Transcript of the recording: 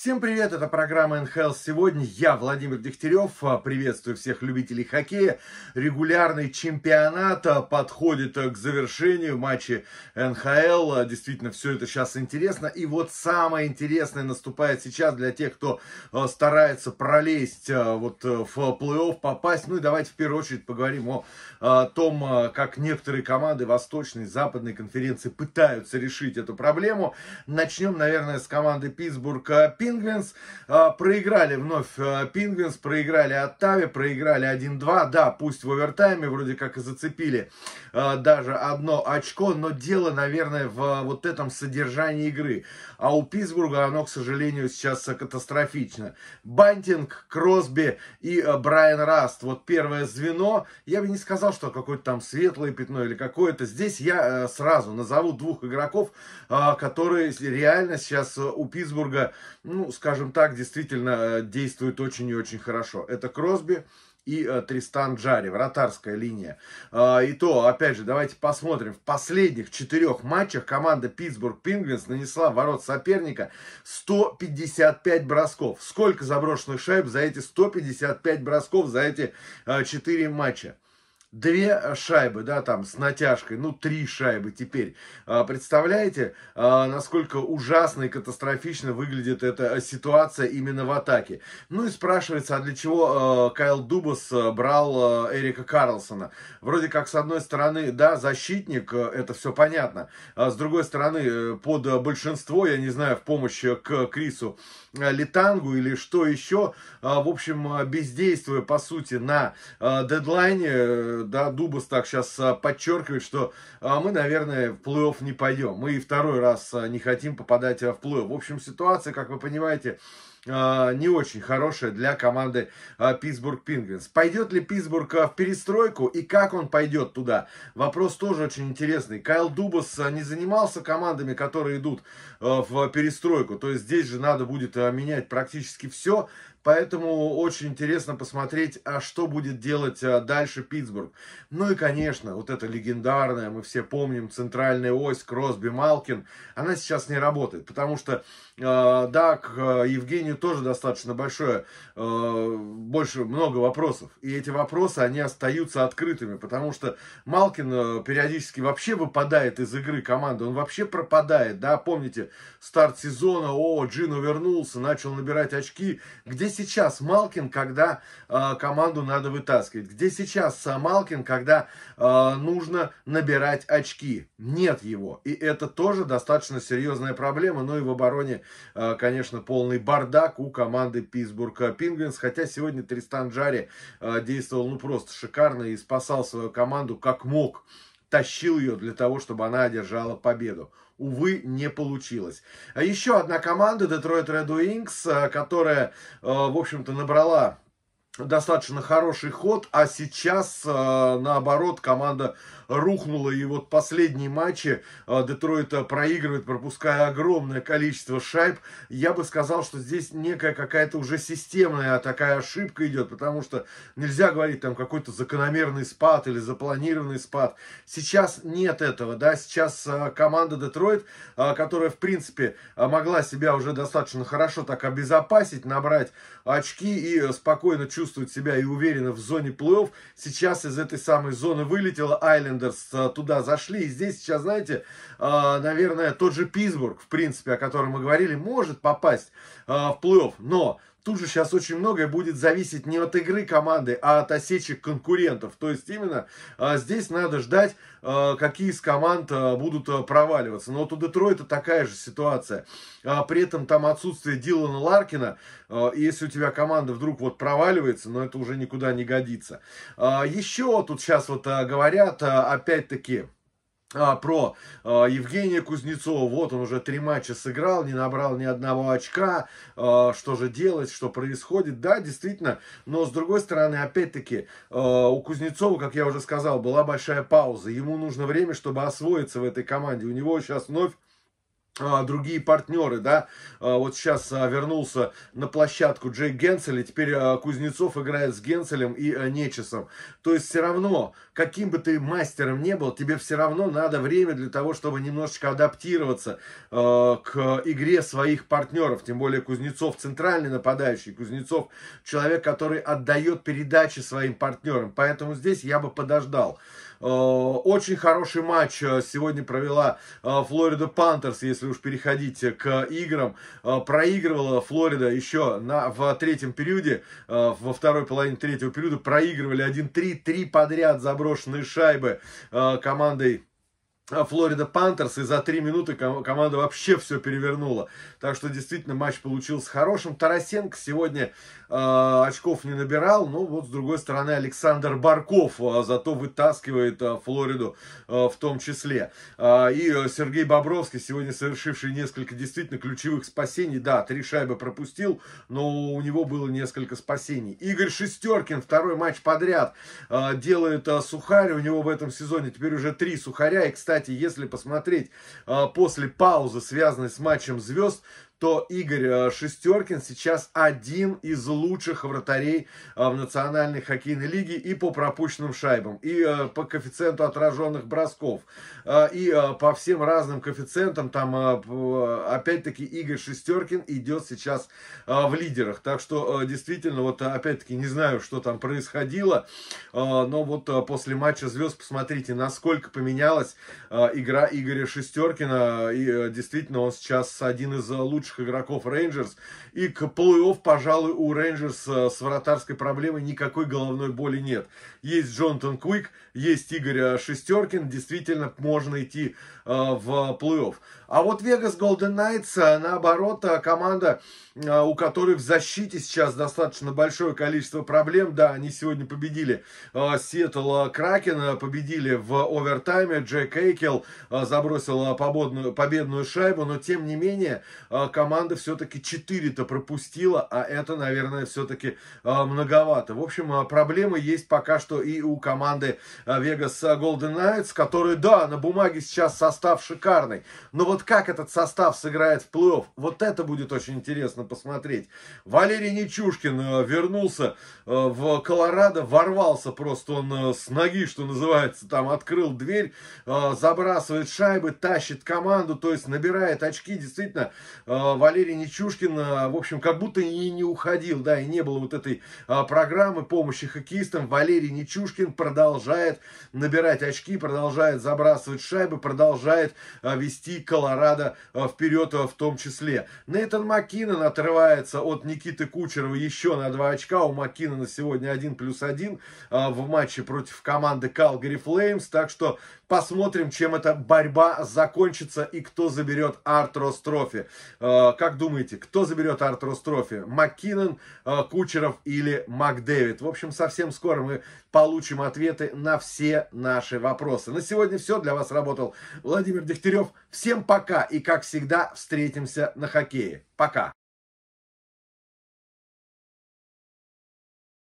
Всем привет, это программа НХЛ сегодня. Я Владимир Дегтярев, а, приветствую всех любителей хоккея. Регулярный чемпионат а, подходит а, к завершению матчи НХЛ. Действительно, все это сейчас интересно. И вот самое интересное наступает сейчас для тех, кто старается пролезть вот э, в плей-офф, попасть. Ну и давайте в первую очередь поговорим о том, как некоторые команды Восточной и Западной конференции пытаются решить эту проблему. Начнем, наверное, с команды Питтсбурга. Пингвинс. А, проиграли вновь а, Пингвинс, проиграли Оттаве, проиграли 1-2. Да, пусть в овертайме вроде как и зацепили а, даже одно очко, но дело, наверное, в вот этом содержании игры. А у Питтсбурга оно, к сожалению, сейчас катастрофично. Бантинг, Кросби и Брайан Раст. Вот первое звено. Я бы не сказал, что какое-то там светлое пятно или какое-то. Здесь я сразу назову двух игроков, которые реально сейчас у Питтсбурга ну, ну, скажем так, действительно э, действует очень и очень хорошо. Это Кросби и э, Тристан Джари, вратарская линия. Э, и то, опять же, давайте посмотрим. В последних четырех матчах команда Питтсбург Пингвинс нанесла в ворот соперника 155 бросков. Сколько заброшенных шайб за эти 155 бросков за эти э, матча? две шайбы, да, там с натяжкой, ну три шайбы теперь. А, представляете, а, насколько ужасно и катастрофично выглядит эта э, ситуация именно в атаке. Ну и спрашивается, а для чего э, Кайл Дубас э, брал Эрика Карлсона? Вроде как, с одной стороны, да, защитник, это все понятно. А с другой стороны, под большинство, я не знаю, в помощь к Крису Литангу или что еще, в общем, бездействуя, по сути, на дедлайне, да, Дубас так сейчас а, подчеркивает, что а, мы, наверное, в плей-офф не пойдем. Мы и второй раз а, не хотим попадать в плей-офф. В общем, ситуация, как вы понимаете, не очень хорошая для команды Питтсбург Пингвинс. Пойдет ли Питтсбург в перестройку и как он пойдет туда? Вопрос тоже очень интересный. Кайл Дубас не занимался командами, которые идут в перестройку. То есть здесь же надо будет менять практически все. Поэтому очень интересно посмотреть, а что будет делать а, дальше Питтсбург. Ну и, конечно, вот эта легендарная, мы все помним, центральная ось Кросби-Малкин, она сейчас не работает, потому что, а, да, к а, Евгению тоже достаточно большое, больше много вопросов. И эти вопросы, они остаются открытыми, потому что Малкин периодически вообще выпадает из игры команды, он вообще пропадает, да, помните, старт сезона, о, Джин вернулся, начал набирать очки, где сейчас Малкин, когда э, команду надо вытаскивать? Где сейчас э, Малкин, когда э, нужно набирать очки? Нет его. И это тоже достаточно серьезная проблема. Ну и в обороне, э, конечно, полный бардак у команды Питтсбург Пингвинс. Хотя сегодня Тристан Джари э, действовал ну просто шикарно и спасал свою команду как мог тащил ее для того, чтобы она одержала победу. Увы, не получилось. А еще одна команда, Detroit Red Wings, э, которая, э, в общем-то, набрала достаточно хороший ход, а сейчас, э, наоборот, команда рухнула, и вот последние матчи э, Детройта проигрывает, пропуская огромное количество шайб. Я бы сказал, что здесь некая какая-то уже системная такая ошибка идет, потому что нельзя говорить там какой-то закономерный спад или запланированный спад. Сейчас нет этого, да, сейчас э, команда Детройт, которая, в принципе, могла себя уже достаточно хорошо так обезопасить, набрать очки и спокойно чувствовать чувствует себя и уверенно в зоне плей-офф. Сейчас из этой самой зоны вылетела Айлендерс, э, туда зашли. И здесь сейчас, знаете, э, наверное, тот же Питтсбург, в принципе, о котором мы говорили, может попасть э, в плей-офф. Но тоже сейчас очень многое будет зависеть не от игры команды, а от осечек конкурентов. То есть именно а, здесь надо ждать, а, какие из команд а, будут проваливаться. Но вот у Детройта такая же ситуация. при этом там отсутствие Дилана Ларкина. если у тебя команда вдруг вот проваливается, но это уже никуда не годится. еще тут сейчас вот говорят, опять-таки а, про а, Евгения Кузнецова. Вот он уже три матча сыграл, не набрал ни одного очка. А, что же делать, что происходит? Да, действительно. Но с другой стороны, опять-таки, а, у Кузнецова, как я уже сказал, была большая пауза. Ему нужно время, чтобы освоиться в этой команде. У него сейчас вновь а, другие партнеры, да, а, вот сейчас а, вернулся на площадку Джей Генсель, и теперь Кузнецов играет с Генцелем и Нечесом. То есть все равно, каким бы ты мастером не был, тебе все равно надо время для того, чтобы немножечко адаптироваться к игре своих партнеров, тем более Кузнецов центральный нападающий, Кузнецов человек, который отдает передачи своим партнерам, поэтому здесь я бы подождал. Э, очень хороший матч э, сегодня провела э, Флорида Пантерс, если уж переходить к играм. Проигрывала Флорида еще на, в третьем периоде, во второй половине третьего периода проигрывали 1-3, три подряд заброшенные шайбы командой а, Флорида Пантерс, и за три минуты команда вообще все перевернула. Так что действительно матч получился хорошим. Тарасенко сегодня э, очков не набирал, но ну, вот с другой стороны Александр Барков э, зато вытаскивает э, Флориду э, в том числе. Э, и Сергей Бобровский, сегодня совершивший несколько действительно ключевых спасений. Да, три шайбы пропустил, но у него было несколько спасений. Игорь Шестеркин, второй матч подряд, э, делает э, сухарь. У него в этом сезоне теперь уже три сухаря. И, кстати, кстати, если посмотреть а, после паузы, связанной с матчем звезд, то Игорь э, Шестеркин сейчас один из лучших вратарей э, в Национальной хоккейной лиге и по пропущенным шайбам, и э, по коэффициенту отраженных бросков, и по всем разным коэффициентам. Там, опять-таки, Игорь Шестеркин идет сейчас в лидерах. Так что, действительно, вот, опять-таки, не знаю, что там происходило, но вот после матча звезд посмотрите, насколько поменялась игра Игоря Шестеркина. И действительно, он сейчас один из лучших лучших игроков Рейнджерс. И к плей-офф, пожалуй, у Рейнджерс э, с вратарской проблемой никакой головной боли нет. Есть Джонатан Куик, есть Игорь э, Шестеркин. Действительно, можно идти э, в плей-офф. А вот Вегас Голден Найтс, наоборот, команда, у которой в защите сейчас достаточно большое количество проблем. Да, они сегодня победили Сиэтл Кракен, победили в овертайме. Джек Эйкел забросил победную шайбу, но тем не менее, команда все-таки 4-то пропустила, а это, наверное, все-таки э, многовато. В общем, э, проблемы есть пока что и у команды э, Vegas Golden Knights, которые, да, на бумаге сейчас состав шикарный, но вот как этот состав сыграет в плей-офф, вот это будет очень интересно посмотреть. Валерий Нечушкин вернулся в Колорадо, ворвался просто он с ноги, что называется, там открыл дверь, забрасывает шайбы, тащит команду, то есть набирает очки, действительно, Валерий Нечушкин, э, в общем, как будто и не уходил, да, и не было вот этой а, программы помощи хоккеистам. Валерий Нечушкин продолжает набирать очки, продолжает забрасывать шайбы, продолжает а, вести Колорадо а, вперед в том числе. Нейтан Маккинон отрывается от Никиты Кучерова еще на два очка. У Маккинона сегодня один плюс один в матче против команды Калгари Флеймс. Так что посмотрим, чем эта борьба закончится и кто заберет Артрос Трофи. Э, как думаете, кто заберет Артурус Трофи? Маккинон, э, Кучеров или Макдэвид? В общем, совсем скоро мы получим ответы на все наши вопросы. На сегодня все. Для вас работал Владимир Дегтярев. Всем пока и, как всегда, встретимся на хоккее. Пока!